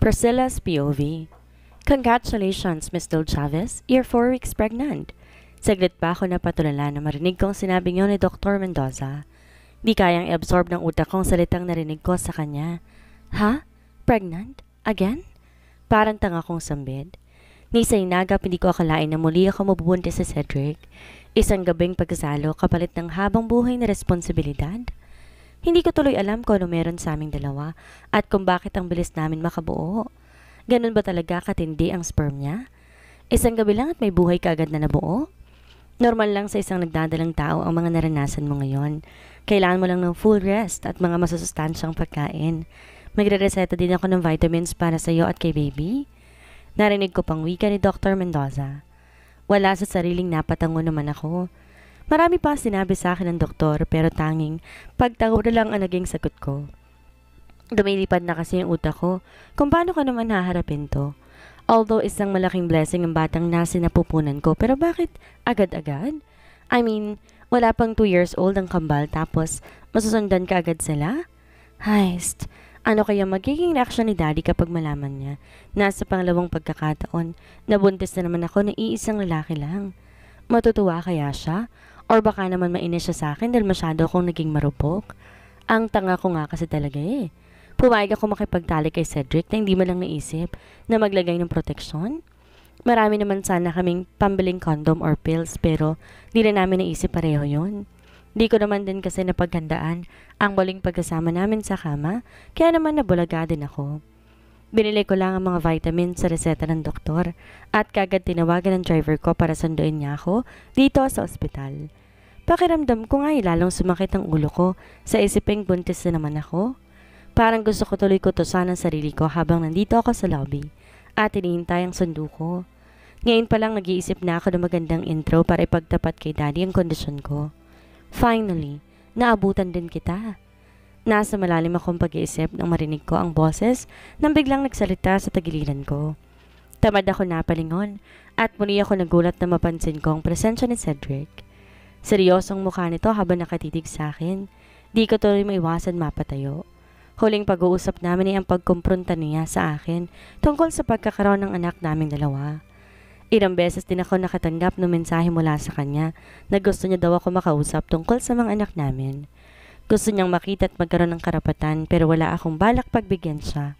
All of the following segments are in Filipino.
Priscilla's POV. Congratulations, Ms. Del Chavez. You're 4 weeks pregnant. Saglit pa ako napatulala na marinig kong sinabi niyo ni Dr. Mendoza. Di kayang i-absorb ng utak kong salitang narinig ko sa kanya. Ha? Pregnant? Again? Parang tanga kong sambid. Ni sa hindi ko akalain na muli ako mabubuntis sa Cedric. Isang gabing pagsalo kapalit ng habang buhay na responsibilidad. Hindi ko tuloy alam kung ano meron sa aming dalawa at kung bakit ang bilis namin makabuo. Ganun ba talaga katindi ang sperm niya? Isang gabi lang at may buhay kaagad na nabuo? Normal lang sa isang nagdadalang tao ang mga naranasan mo ngayon. Kailangan mo lang ng full rest at mga masusustansyang pagkain. Magre-reseta din ako ng vitamins para sa iyo at kay baby. Narinig ko pang wika ni Dr. Mendoza. Wala sa sariling napatango naman ako. Marami pa sinabi sa akin ng doktor pero tanging pagtago na lang ang naging sagot ko. Dumilipad na kasi yung utak ko kung paano ko naman haharapin to. Although isang malaking blessing ang batang nasa napupunan ko pero bakit agad-agad? I mean, wala pang 2 years old ang kambal tapos masusundan ka agad sila? Heist, ano kaya magiging reaksyon ni daddy kapag malaman niya Nasa sa pangalawang pagkakataon nabuntis na naman ako ng iisang lalaki lang? Matutuwa kaya siya Or baka naman mainis siya sa akin dahil masyado akong naging marupok. Ang tanga ko nga kasi talaga eh. Pumayag ako makipagtali kay Cedric na hindi mo lang naisip na maglagay ng proteksyon. Marami naman sana kaming pambiling condom or pills pero di na namin naisip pareho yon. Di ko naman din kasi napaghandaan ang baling pagkasama namin sa kama, kaya naman nabulaga din ako. Binili ko lang ang mga vitamins sa reseta ng doktor at kagad tinawagan ng driver ko para sunduin niya ako dito sa ospital. Pakiramdam ko nga'y eh, lalong sumakit ang ulo ko sa isipeng buntis na naman ako. Parang gusto ko tuloy ko to sana sarili ko habang nandito ako sa lobby at hinihintay ang sundo ko. Ngayon pa lang nag-iisip na ako ng magandang intro para ipagtapat kay daddy ang kondisyon ko. Finally, naabutan din kita. Nasa malalim akong pag-iisip nang marinig ko ang boses nang biglang nagsalita sa tagiliran ko. Tamad ako napalingon at muli ako nagulat na mapansin ko ang presensya ni Cedric. Seryosong mukha nito habang nakatitig sa akin. Di ko tuloy maiwasan mapatayo. Huling pag-uusap namin ay ang pagkumpronta niya sa akin tungkol sa pagkakaroon ng anak naming dalawa. Ilang beses din ako nakatanggap ng mensahe mula sa kanya na gusto niya daw ako makausap tungkol sa mga anak namin. Gusto niyang makita at magkaroon ng karapatan pero wala akong balak pagbigyan siya.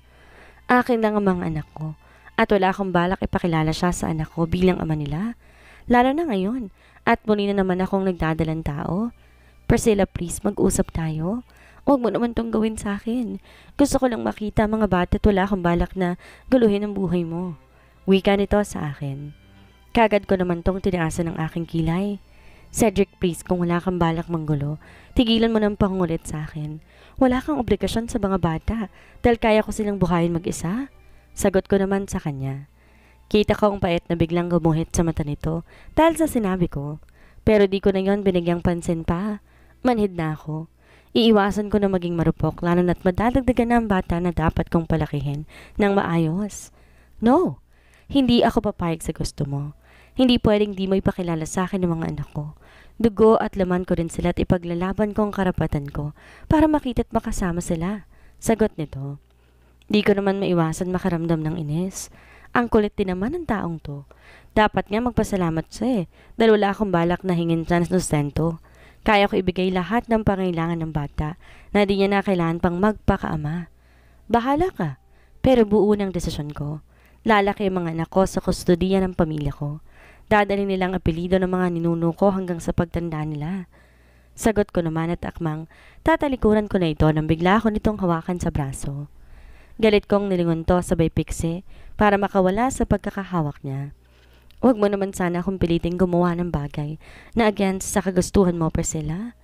Akin lang ang mga anak ko at wala akong balak ipakilala siya sa anak ko bilang ama nila. Lalo na ngayon at muli na naman akong nagdadalang tao. Priscilla, please, mag-usap tayo. Huwag mo naman tong gawin sa akin. Gusto ko lang makita mga bata at wala akong balak na guluhin ang buhay mo. Wika nito sa akin. Kagad ko naman tong tinaasa ng aking kilay. Cedric, please, kung wala kang balak manggulo, tigilan mo ng pangulit sa akin. Wala kang obligasyon sa mga bata dahil kaya ko silang buhayin mag-isa. Sagot ko naman sa kanya. Kita kong bait na biglang gumuhit sa mata nito dahil sa sinabi ko. Pero di ko na yon binigyang pansin pa. Manhid na ako. Iiwasan ko na maging marupok lalo na't madadagdagan na ang bata na dapat kong palakihin ng maayos. No, hindi ako papayag sa gusto mo. Hindi pwedeng di mo ipakilala sa akin ng mga anak ko. Dugo at laman ko rin sila at ipaglalaban ko ang karapatan ko para makita at makasama sila. Sagot nito. Di ko naman maiwasan makaramdam ng inis. Ang kulit din naman ng taong to. Dapat nga magpasalamat siya eh, dahil wala akong balak na hingin siya ng sustento. Kaya ko ibigay lahat ng pangailangan ng bata na di niya na kailangan pang magpakaama. Bahala ka, pero buo ng desisyon ko. Lalaki ang mga anak ko sa kustodiya ng pamilya ko. Dadali nilang apelido ng mga ninuno ko hanggang sa pagtanda nila. Sagot ko naman at akmang, tatalikuran ko na ito nang bigla ko nitong hawakan sa braso. Galit kong nilingon to sabay pikse, para makawala sa pagkakahawak niya. Huwag mo naman sana kung piliting gumawa ng bagay na against sa kagustuhan mo, Priscilla.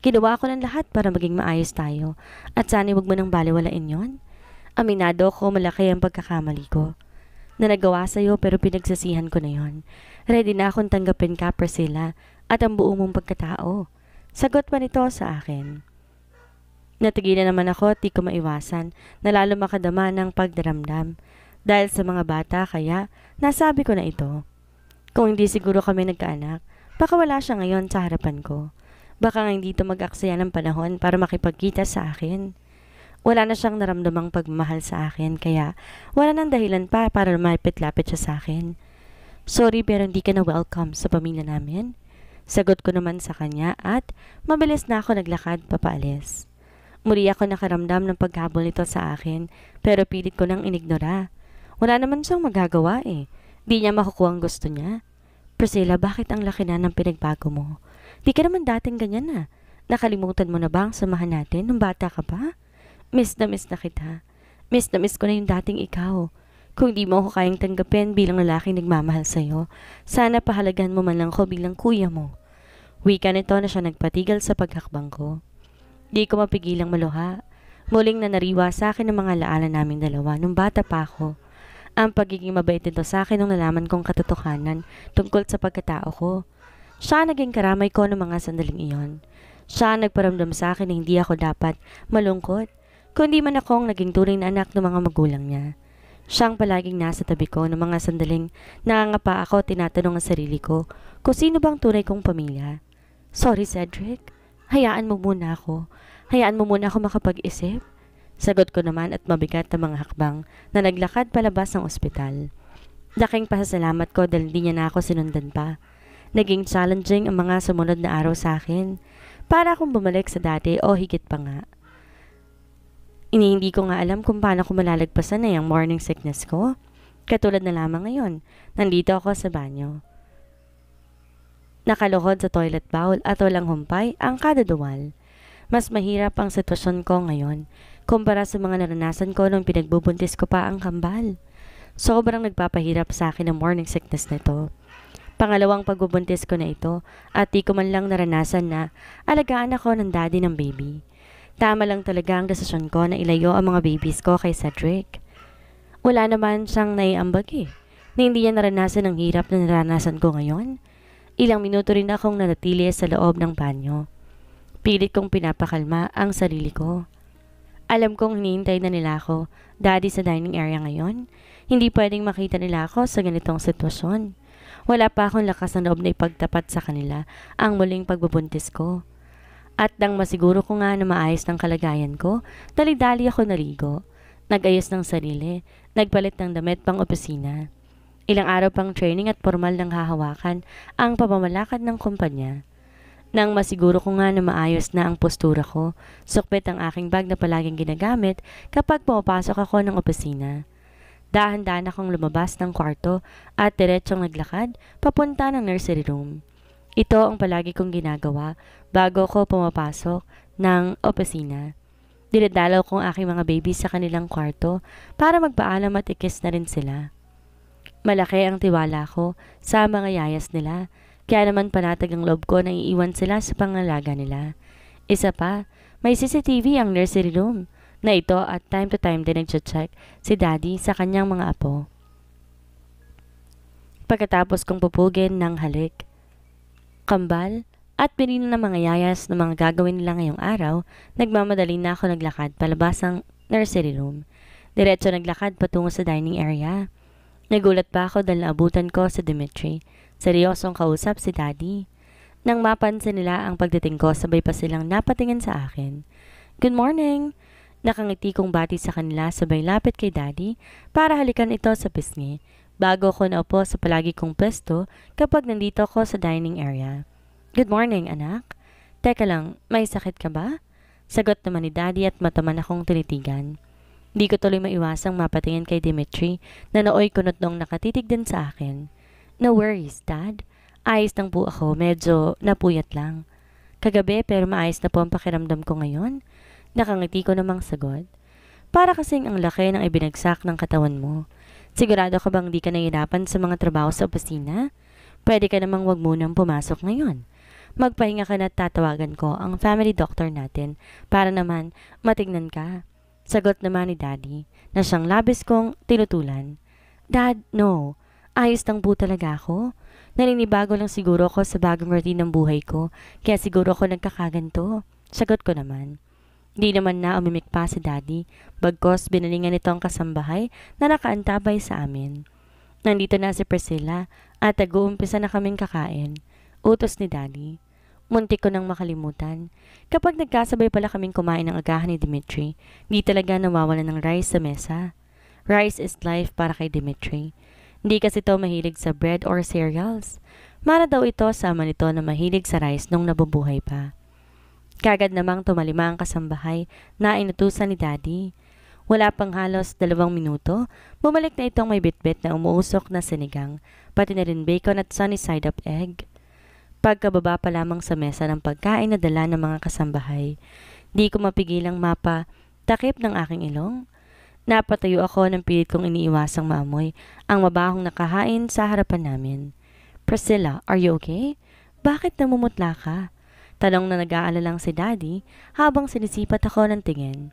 Ginawa ko ng lahat para maging maayos tayo at sana huwag mo nang baliwalain yon. Aminado ko malaki ang pagkakamali ko na nagawa sa'yo pero pinagsasihan ko na yon. Ready na akong tanggapin ka, Priscilla, at ang buong mong pagkatao. Sagot pa nito sa akin. Natigilan naman ako at di ko maiwasan na lalo makadama ng pagdaramdam dahil sa mga bata kaya nasabi ko na ito. Kung hindi siguro kami nagkaanak, baka wala siya ngayon sa harapan ko. Baka nga hindi ito mag-aksaya ng panahon para makipagkita sa akin. Wala na siyang naramdamang pagmamahal sa akin kaya wala nang dahilan pa para lumapit-lapit siya sa akin. Sorry pero hindi ka na welcome sa pamilya namin. Sagot ko naman sa kanya at mabilis na ako naglakad papaalis. Muli ako nakaramdam ng paghabol nito sa akin pero pilit ko nang inignora. Wala naman siyang magagawa eh. Di niya makukuha ang gusto niya. Priscilla, bakit ang laki na ng pinagbago mo? Di ka naman dating ganyan na. Ah. Nakalimutan mo na ba ang samahan natin nung bata ka pa? Miss na miss na kita. Miss na miss ko na yung dating ikaw. Kung di mo ako kayang tanggapin bilang lalaking nagmamahal sa'yo, sana pahalagan mo man lang ko bilang kuya mo. Wika nito na siya nagpatigil sa paghakbang ko. Di ko mapigilang maluha. Muling na nariwa sa akin ang mga laala naming dalawa nung bata pa ako. Ang pagiging mabait nito sa akin nung nalaman kong katotohanan tungkol sa pagkatao ko. Siya naging karamay ko ng mga sandaling iyon. Siya nagparamdam sa akin na hindi ako dapat malungkot, kundi man akong naging tunay na anak ng mga magulang niya. Siyang palaging nasa tabi ko ng mga sandaling nangangapa ako tinatanong ang sarili ko kung sino bang tunay kong pamilya. Sorry Cedric, hayaan mo muna ako. Hayaan mo muna ako makapag-isip. Sagot ko naman at mabigat na mga hakbang na naglakad palabas ng ospital. Laking pasasalamat ko dahil hindi niya na ako sinundan pa. Naging challenging ang mga sumunod na araw sa akin para akong bumalik sa dati o higit pa nga. Hindi ko nga alam kung paano ko malalagpasan na yung morning sickness ko. Katulad na lamang ngayon, nandito ako sa banyo. Nakaluhod sa toilet bowl at walang humpay ang kada duwal. Mas mahirap ang sitwasyon ko ngayon kumpara sa mga naranasan ko nung pinagbubuntis ko pa ang kambal. Sobrang nagpapahirap sa akin ang morning sickness nito. Pangalawang pagbubuntis ko na ito at di ko man lang naranasan na alagaan ako ng daddy ng baby. Tama lang talaga ang desisyon ko na ilayo ang mga babies ko kay Cedric. Wala naman siyang naiambag eh, na hindi niya naranasan ang hirap na naranasan ko ngayon. Ilang minuto rin akong nanatili sa loob ng banyo. Pilit kong pinapakalma ang sarili ko. Alam kong hinihintay na nila ako. Daddy sa dining area ngayon. Hindi pwedeng makita nila ako sa ganitong sitwasyon. Wala pa akong lakas na loob na ipagtapat sa kanila ang muling pagbubuntis ko. At nang masiguro ko nga na maayos ng kalagayan ko, dalidali ako naligo. Nagayos ng sarili, nagpalit ng damit pang opisina. Ilang araw pang training at formal ng hahawakan ang pamamalakad ng kumpanya. Nang masiguro ko nga na maayos na ang postura ko, sukbit ang aking bag na palaging ginagamit kapag pumapasok ako ng opisina. Dahan-dahan akong lumabas ng kwarto at diretsong naglakad papunta ng nursery room. Ito ang palagi kong ginagawa bago ko pumapasok ng opisina. Dinadalaw kong aking mga baby sa kanilang kwarto para magpaalam at ikis na rin sila. Malaki ang tiwala ko sa mga yayas nila kaya naman panatag ang loob ko na iiwan sila sa pangalaga nila. Isa pa, may CCTV ang nursery room na ito at time to time din nagche-check si daddy sa kanyang mga apo. Pagkatapos kong pupugin ng halik, kambal at pinino ng mga yayas ng mga gagawin nila ngayong araw, nagmamadali na ako naglakad palabas ng nursery room. Diretso naglakad patungo sa dining area. Nagulat pa ako dahil naabutan ko si Dimitri Seryosong kausap si daddy. Nang mapansin nila ang pagdating ko, sabay pa silang napatingin sa akin. Good morning! Nakangiti kong bati sa kanila sabay lapit kay daddy para halikan ito sa pisngi bago ko naupo sa palagi kong pwesto kapag nandito ko sa dining area. Good morning, anak. Teka lang, may sakit ka ba? Sagot naman ni daddy at mataman akong tinitigan. Hindi ko tuloy maiwasang mapatingin kay Dimitri na naoy kunot noong nakatitig din sa akin. No worries, Dad. Ayos lang po ako. Medyo napuyat lang. Kagabi pero maayos na po ang pakiramdam ko ngayon. Nakangiti ko namang sagot. Para kasing ang laki ng ibinagsak ng katawan mo. Sigurado ka bang di ka nahirapan sa mga trabaho sa opisina? Pwede ka namang wag munang pumasok ngayon. Magpahinga ka na tatawagan ko ang family doctor natin para naman matignan ka. Sagot naman ni Daddy na siyang labis kong tinutulan. Dad, no. Ayos lang po talaga ako. Naninibago lang siguro ako sa bagong routine ng buhay ko, kaya siguro ako nagkakaganto. Sagot ko naman. Hindi naman na umimik pa si daddy, bagkos binalingan nito ang kasambahay na nakaantabay sa amin. Nandito na si Priscilla at nag-uumpisa na kaming kakain. Utos ni daddy. Muntik ko nang makalimutan. Kapag nagkasabay pala kaming kumain ng agahan ni Dimitri, di talaga nawawala ng rice sa mesa. Rice is life para kay Dimitri. Hindi kasi ito mahilig sa bread or cereals. Mara daw ito sa ama nito na mahilig sa rice nung nabubuhay pa. Kagad namang tumalima ang kasambahay na inutusan ni Daddy. Wala pang halos dalawang minuto, bumalik na itong may bitbit na umuusok na sinigang, pati na rin bacon at sunny side up egg. Pagkababa pa lamang sa mesa ng pagkain na dala ng mga kasambahay, di ko mapigilang mapa takip ng aking ilong. Napatayo ako ng pilit kong iniiwasang maamoy ang mabahong nakahain sa harapan namin. Priscilla, are you okay? Bakit namumutla ka? Tanong na nag aalala lang si Daddy habang sinisipat ako ng tingin.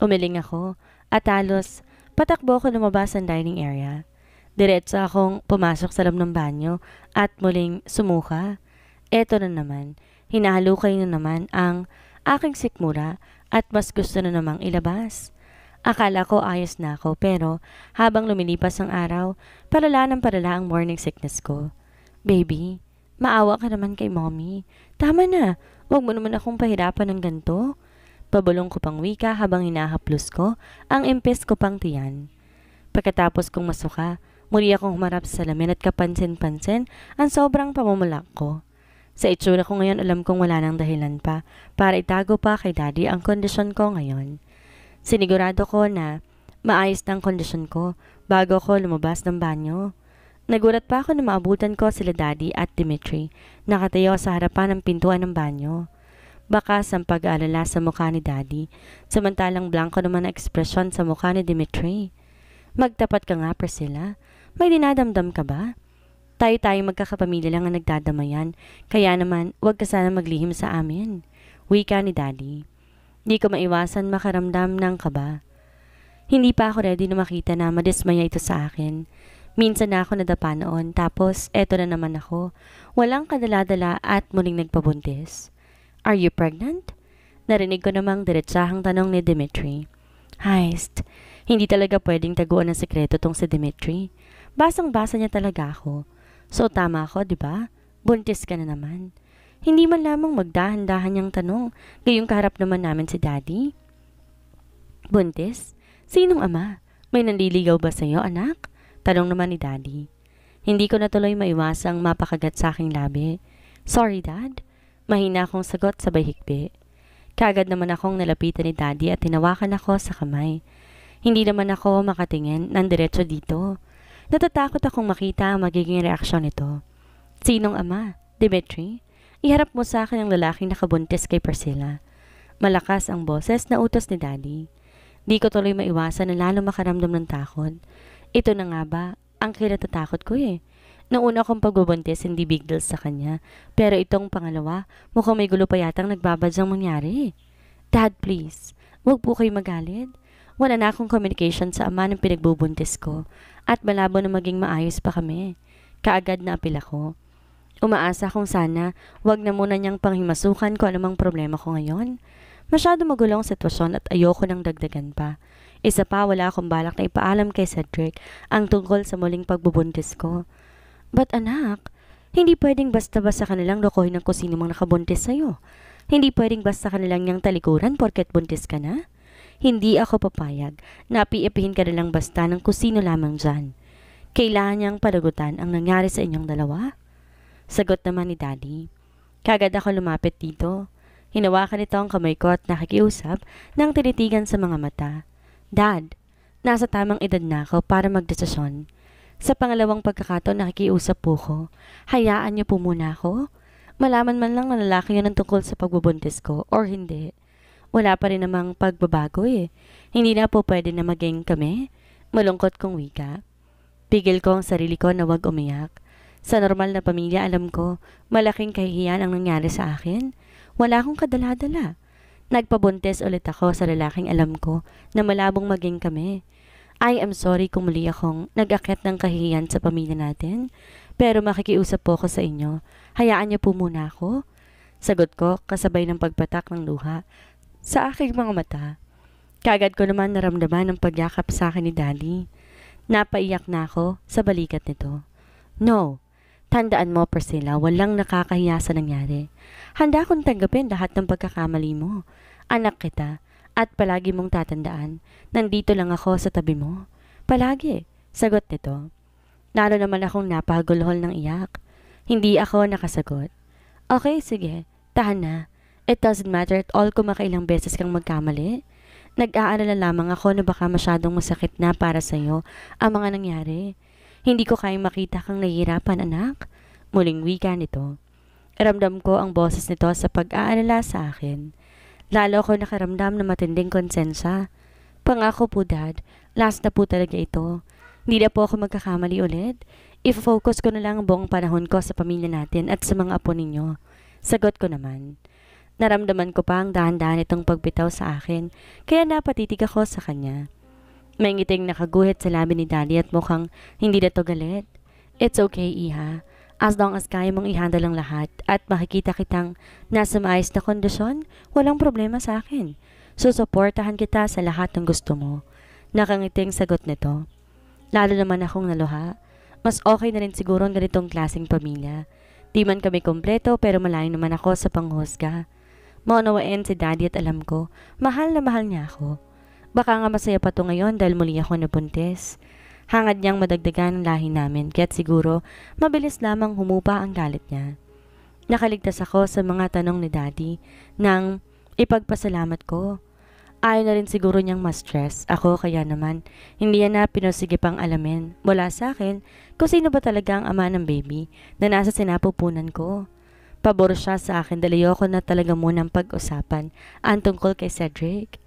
Umiling ako at halos patakbo ko lumabas ang dining area. Diretso akong pumasok sa loob ng banyo at muling sumuka. Eto na naman, hinahalukay na naman ang aking sikmura at mas gusto na namang ilabas. Akala ko ayos na ako pero habang lumilipas ang araw, parala ng parala ang morning sickness ko. Baby, maawa ka naman kay mommy. Tama na, huwag mo naman akong pahirapan ng ganto. Pabulong ko pang wika habang hinahaplos ko ang impes ko pang tiyan. Pagkatapos kong masuka, muli akong humarap sa salamin at kapansin-pansin ang sobrang pamumulak ko. Sa itsura ko ngayon alam kong wala ng dahilan pa para itago pa kay daddy ang kondisyon ko ngayon. Sinigurado ko na maayos na ang kondisyon ko bago ko lumabas ng banyo. Nagulat pa ako na maabutan ko sila daddy at Dimitri nakatayo sa harapan ng pintuan ng banyo. Bakas ang pag-aalala sa mukha ni daddy, samantalang blanco naman ang ekspresyon sa mukha ni Dimitri. Magtapat ka nga, Priscilla. May dinadamdam ka ba? Tayo-tayo magkakapamilya lang ang nagdadamayan, kaya naman huwag ka sana maglihim sa amin. Wika ni daddy. Di ko maiwasan makaramdam ng kaba. Hindi pa ako ready na makita na madismaya ito sa akin. Minsan na ako nadapa noon, tapos eto na naman ako. Walang kadaladala at muling nagpabuntis. Are you pregnant? Narinig ko namang diretsahang tanong ni Dimitri. Heist, hindi talaga pwedeng taguan ng sekreto tong si Dimitri. Basang-basa niya talaga ako. So tama ako, di ba? Buntis ka na naman. Hindi man lamang magdahan-dahan niyang tanong, gayong kaharap naman namin si daddy. Buntis, sinong ama? May nanliligaw ba sa'yo, anak? Tanong naman ni daddy. Hindi ko na tuloy maiwasang mapakagat sa aking labi. Sorry, dad. Mahina akong sagot sa hikbi. Kagad naman akong nalapitan ni daddy at tinawakan ako sa kamay. Hindi naman ako makatingin ng diretso dito. Natatakot akong makita ang magiging reaksyon nito. Sinong ama? Dimitri? Iharap mo sa akin ang lalaking nakabuntis kay Priscilla. Malakas ang boses na utos ni Daddy. Di ko tuloy maiwasan na lalo makaramdam ng takot. Ito na nga ba, ang kinatatakot ko eh. Noong una kong pagbubuntis, hindi big deal sa kanya. Pero itong pangalawa, mukhang may gulo pa yatang nagbabadyang mangyari eh. Dad, please, wag po kayo magalit. Wala na akong communication sa ama ng pinagbubuntis ko at malabo na maging maayos pa kami. Kaagad na apil ako. Umaasa kong sana, wag na muna niyang panghimasukan kung anumang problema ko ngayon. Masyado magulo ang sitwasyon at ayoko nang dagdagan pa. Isa pa, wala akong balak na ipaalam kay Cedric ang tungkol sa muling pagbubuntis ko. But anak, hindi pwedeng basta-basta kanilang lokohin ng kung sino mang nakabuntis sa'yo. Hindi pwedeng basta kanilang niyang talikuran porket buntis ka na. Hindi ako papayag na piipihin ka nilang basta ng kusino lamang dyan. Kailangan niyang palagutan ang nangyari sa inyong dalawa. Sagot naman ni Daddy. Kagad ako lumapit dito. Hinawakan nito ang kamay ko at nakikiusap nang tinitigan sa mga mata. Dad, nasa tamang edad na ako para magdesisyon. Sa pangalawang pagkakataon nakikiusap po ko. Hayaan niyo po muna ako? Malaman man lang na lalaki yun ang tungkol sa pagbubuntis ko or hindi. Wala pa rin namang pagbabago eh. Hindi na po pwede na maging kami. Malungkot kong wika. Pigil ko ang sarili ko na wag umiyak. Sa normal na pamilya, alam ko, malaking kahihiyan ang nangyari sa akin. Wala akong kadala-dala. Nagpabuntes ulit ako sa lalaking alam ko na malabong maging kami. I am sorry kung muli akong nag-akit ng kahihiyan sa pamilya natin. Pero makikiusap po ako sa inyo. Hayaan niyo po muna ako. Sagot ko kasabay ng pagpatak ng luha sa aking mga mata. Kagad ko naman naramdaman ang pagyakap sa akin ni Daddy. Napaiyak na ako sa balikat nito. No, Tandaan mo, Priscilla, walang nakakahiya sa nangyari. Handa akong tanggapin lahat ng pagkakamali mo. Anak kita, at palagi mong tatandaan, nandito lang ako sa tabi mo. Palagi, sagot nito. Lalo naman akong napagulhol ng iyak. Hindi ako nakasagot. Okay, sige, tahan na. It doesn't matter at all kung makailang beses kang magkamali. Nag-aalala lamang ako na baka masyadong masakit na para sa'yo ang mga nangyari. Hindi ko kayang makita kang nahihirapan, anak. Muling wika nito. Ramdam ko ang boses nito sa pag-aalala sa akin. Lalo ko nakaramdam na matinding konsensya. Pangako po, Dad. Last na po talaga ito. Hindi na po ako magkakamali ulit. I-focus ko na lang ang buong panahon ko sa pamilya natin at sa mga apo ninyo. Sagot ko naman. Naramdaman ko pa ang dahan-dahan itong pagbitaw sa akin, kaya napatitig ako sa kanya. May ngiting nakaguhit sa labi ni Daddy at mukhang hindi na to galit. It's okay, Iha. As long as kaya mong i-handle ang lahat at makikita kitang nasa maayos na kondisyon, walang problema sa akin. Susuportahan kita sa lahat ng gusto mo. Nakangiting sagot nito. Lalo naman akong naluha. Mas okay na rin siguro ang ganitong klaseng pamilya. Di man kami kompleto pero malayo naman ako sa panghusga. Maunawain si daddy at alam ko, mahal na mahal niya ako. Baka nga masaya pa to ngayon dahil muli ako nabuntis. Hangad niyang madagdagan ang lahi namin, kaya't siguro mabilis lamang humupa ang galit niya. Nakaligtas ako sa mga tanong ni Daddy nang ipagpasalamat ko. Ayaw na rin siguro niyang ma-stress. Ako kaya naman, hindi yan na pinusige pang alamin mula sa akin kung sino ba talaga ang ama ng baby na nasa sinapupunan ko. Pabor siya sa akin dahil ko na talaga munang pag-usapan ang tungkol kay Cedric.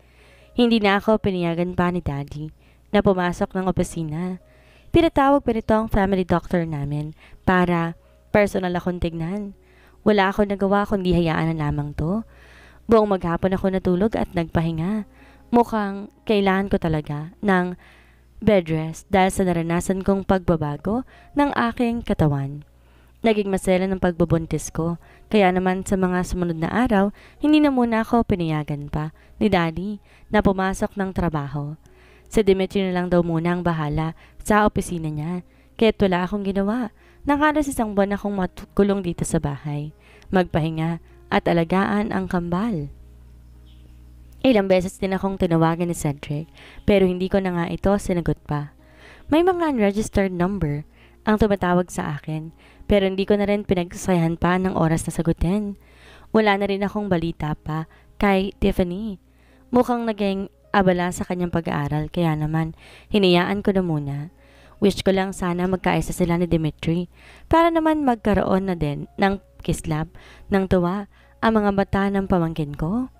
Hindi na ako pinayagan pa ni Daddy na pumasok ng opisina. Pinatawag pa nito ang family doctor namin para personal akong tignan. Wala akong nagawa kundi hayaan na lamang to. Buong maghapon ako natulog at nagpahinga. Mukhang kailangan ko talaga ng bed rest dahil sa naranasan kong pagbabago ng aking katawan. Naging masela ng pagbubuntis ko, kaya naman sa mga sumunod na araw, hindi na muna ako pinayagan pa ni Daddy na pumasok ng trabaho. Sa Dimitri na lang daw muna ang bahala sa opisina niya, kaya wala akong ginawa. Nang halos isang buwan akong matulong dito sa bahay, magpahinga at alagaan ang kambal. Ilang beses din akong tinawagan ni Cedric, pero hindi ko na nga ito sinagot pa. May mga unregistered number ang tumatawag sa akin pero hindi ko na rin pinagsasayahan pa ng oras na sagutin. Wala na rin akong balita pa kay Tiffany. Mukhang naging abala sa kanyang pag-aaral kaya naman hinayaan ko na muna. Wish ko lang sana magkaisa sila ni Dimitri para naman magkaroon na din ng kislap ng tuwa ang mga mata ng pamangkin ko.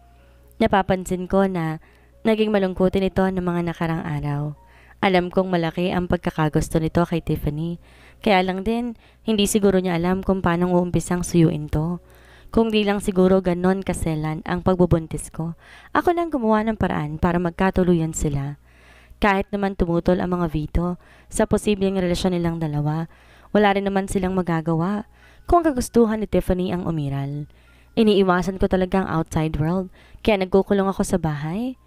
Napapansin ko na naging malungkutin ito ng mga nakarang araw. Alam kong malaki ang pagkakagusto nito kay Tiffany kaya lang din, hindi siguro niya alam kung paano uumpisang suyuin to. Kung di lang siguro ganon kaselan ang pagbubuntis ko, ako nang gumawa ng paraan para magkatuluyan sila. Kahit naman tumutol ang mga Vito sa posibleng relasyon nilang dalawa, wala rin naman silang magagawa kung kagustuhan ni Tiffany ang umiral. Iniiwasan ko talaga ang outside world, kaya nagkukulong ako sa bahay.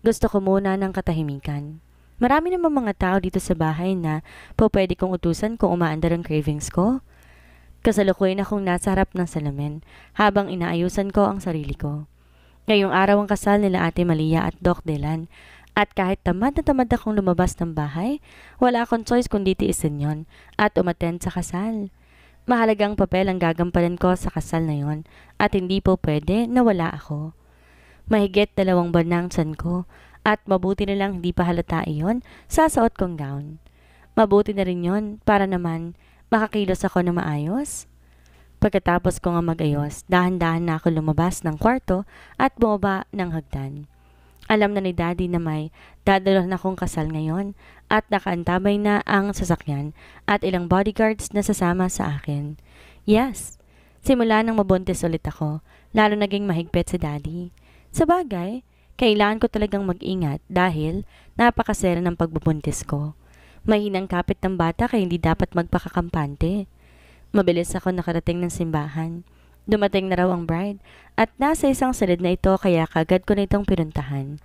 Gusto ko muna ng katahimikan. Marami naman mga tao dito sa bahay na po pwede kong utusan kung umaandar ang cravings ko. Kasalukuyan akong nasa harap ng salamin habang inaayusan ko ang sarili ko. Ngayong araw ang kasal nila Ate Malia at Doc Delan at kahit tamad na tamad akong lumabas ng bahay, wala akong choice kundi tiisin yon at umattend sa kasal. Mahalagang papel ang gagampanan ko sa kasal na yon at hindi po pwede na wala ako. Mahigit dalawang banang san ko at mabuti na lang hindi pa halata iyon sa suot kong gown. Mabuti na rin yon para naman makakilos ako na maayos. Pagkatapos ko nga magayos, dahan-dahan na ako lumabas ng kwarto at bumaba ng hagdan. Alam na ni Daddy na may dadalo na akong kasal ngayon at nakaantabay na ang sasakyan at ilang bodyguards na sasama sa akin. Yes, simula nang mabuntis ulit ako, lalo naging mahigpit si Daddy. Sa bagay, kailangan ko talagang mag-ingat dahil napakasera ng pagbubuntis ko. Mahinang kapit ng bata kaya hindi dapat magpakakampante. Mabilis ako nakarating ng simbahan. Dumating na raw ang bride at nasa isang salid na ito kaya kagad ko na itong piruntahan.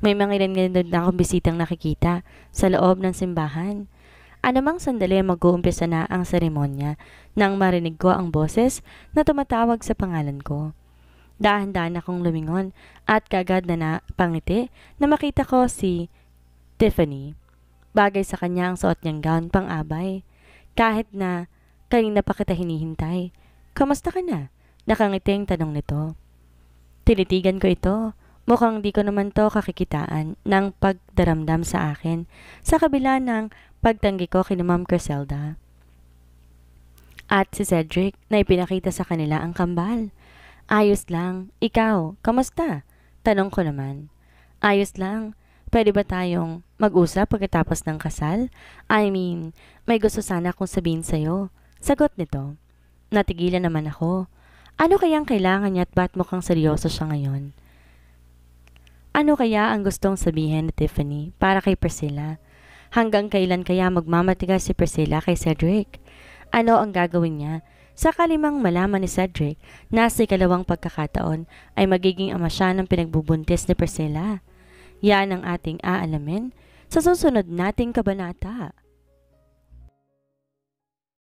May mga ilan na akong bisitang nakikita sa loob ng simbahan. Anamang sandali mag-uumpisa na ang seremonya nang marinig ko ang boses na tumatawag sa pangalan ko. Dahan-dahan akong lumingon at kagad na napangiti na makita ko si Tiffany. Bagay sa kanya ang suot niyang gown pang-abay. Kahit na kanina pa kita hinihintay. Kamusta ka na? Nakangiting tanong nito. Tinitigan ko ito. Mukhang di ko naman to kakikitaan ng pagdaramdam sa akin sa kabila ng pagtanggi ko kina Ma'am Criselda. At si Cedric na ipinakita sa kanila ang kambal. Ayos lang. Ikaw, kamusta? Tanong ko naman. Ayos lang. Pwede ba tayong mag-usap pagkatapos ng kasal? I mean, may gusto sana akong sabihin sa'yo. Sagot nito. Natigilan naman ako. Ano kayang kailangan niya at ba't mukhang seryoso siya ngayon? Ano kaya ang gustong sabihin ni Tiffany para kay Priscilla? Hanggang kailan kaya magmamatigas si Priscilla kay Cedric? Ano ang gagawin niya Sakalimang malaman ni Cedric na sa ikalawang pagkakataon ay magiging ama siya ng pinagbubuntis ni Priscilla. Yan ang ating aalamin sa susunod nating kabanata.